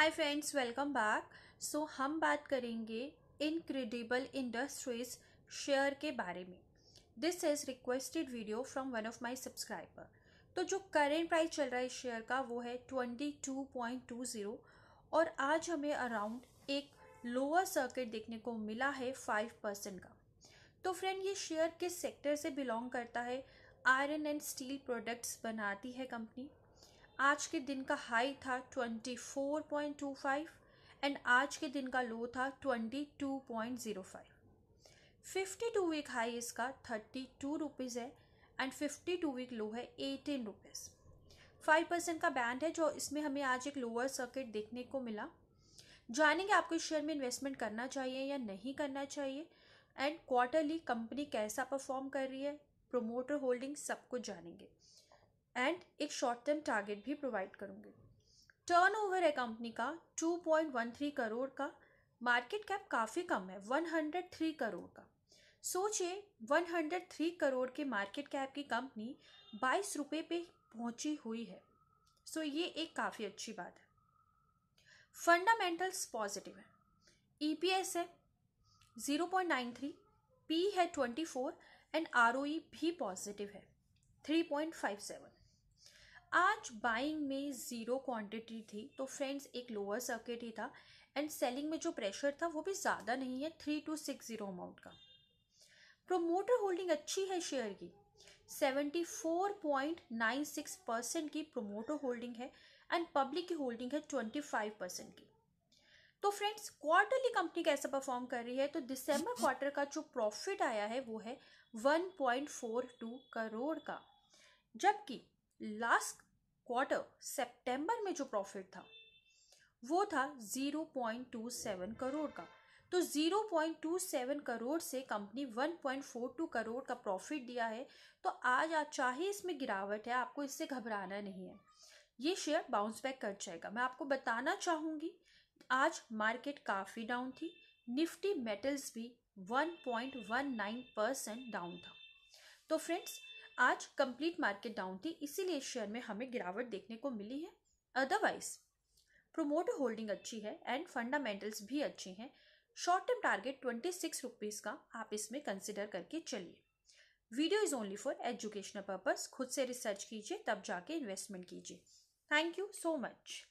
हाय friends welcome back so हम बात करेंगे इनक्रेडिबल इंडस्ट्रीज शेयर के बारे में this is requested video from one of my subscriber तो जो करेंट प्राइस चल रहा है शेयर का वो है twenty two point two zero और आज हमें अराउंड एक लोअर सर्किट देखने को मिला है फाइव परसेंट का तो फ्रेंड ये शेयर किस सेक्टर से बिलोंग करता है आयरन एंड स्टील प्रोडक्ट्स बनाती है कंपनी आज के दिन का हाई था 24.25 एंड आज के दिन का लो था 22.05 52 वीक हाई इसका थर्टी टू रुपीज़ है and fifty two week low है एटीन रुपीज़ फाइव परसेंट का बैंड है जो इसमें हमें आज एक लोअर सर्किट देखने को मिला जानेंगे आपको इस शेयर में इन्वेस्टमेंट करना चाहिए या नहीं करना चाहिए एंड क्वार्टरली कंपनी कैसा परफॉर्म कर रही है प्रोमोटर होल्डिंग सब कुछ जानेंगे एंड एक शॉर्ट टर्म टारगेट भी प्रोवाइड करूँगी टर्नओवर है कंपनी का 2.13 करोड़ का मार्केट कैप काफ़ी कम है 103 करोड़ का सोचिए 103 करोड़ के मार्केट कैप की कंपनी बाईस रुपये पे पहुंची हुई है सो ये एक काफ़ी अच्छी बात है फंडामेंटल्स पॉजिटिव है ई e है थ्री पी है ट्वेंटी फोर एंड आर भी पॉजिटिव है थ्री पॉइंट फाइव सेवन आज बाइंग में ज़ीरो क्वांटिटी थी तो फ्रेंड्स एक लोअर सर्किट ही था एंड सेलिंग में जो प्रेशर था वो भी ज़्यादा नहीं है three two six zero amount का प्रोमोटर होल्डिंग अच्छी है शेयर की seventy four point nine six percent की प्रोमोटर होल्डिंग है एंड पब्लिक की होल्डिंग है ट्वेंटी फाइव परसेंट की तो फ्रेंड्स क्वार्टरली कंपनी कैसे परफॉर्म कर रही है तो दिसंबर क्वार्टर का जो प्रॉफिट आया है वो है one point four two crore का जबकि लास्ट क्वार्टर सितंबर में जो प्रॉफिट था वो था 0.27 करोड़ का तो 0.27 करोड़ से कंपनी 1.42 करोड़ का प्रॉफिट दिया है तो आज आज चाहे इसमें गिरावट है आपको इससे घबराना नहीं है ये शेयर बाउंस बैक कर जाएगा मैं आपको बताना चाहूँगी आज मार्केट काफ़ी डाउन थी निफ्टी मेटल्स भी 1.19 परसेंट डाउन था तो फ्रेंड्स आज कंप्लीट मार्केट डाउन थी इसीलिए शेयर में हमें गिरावट देखने को मिली है अदरवाइज प्रोमोटर होल्डिंग अच्छी है एंड फंडामेंटल्स भी अच्छे हैं short term target twenty six rupees का आप इसमें कंसिडर करके चलिए video is only for educational purpose खुद से रिसर्च कीजिए तब जाके इन्वेस्टमेंट कीजिए थैंक यू सो मच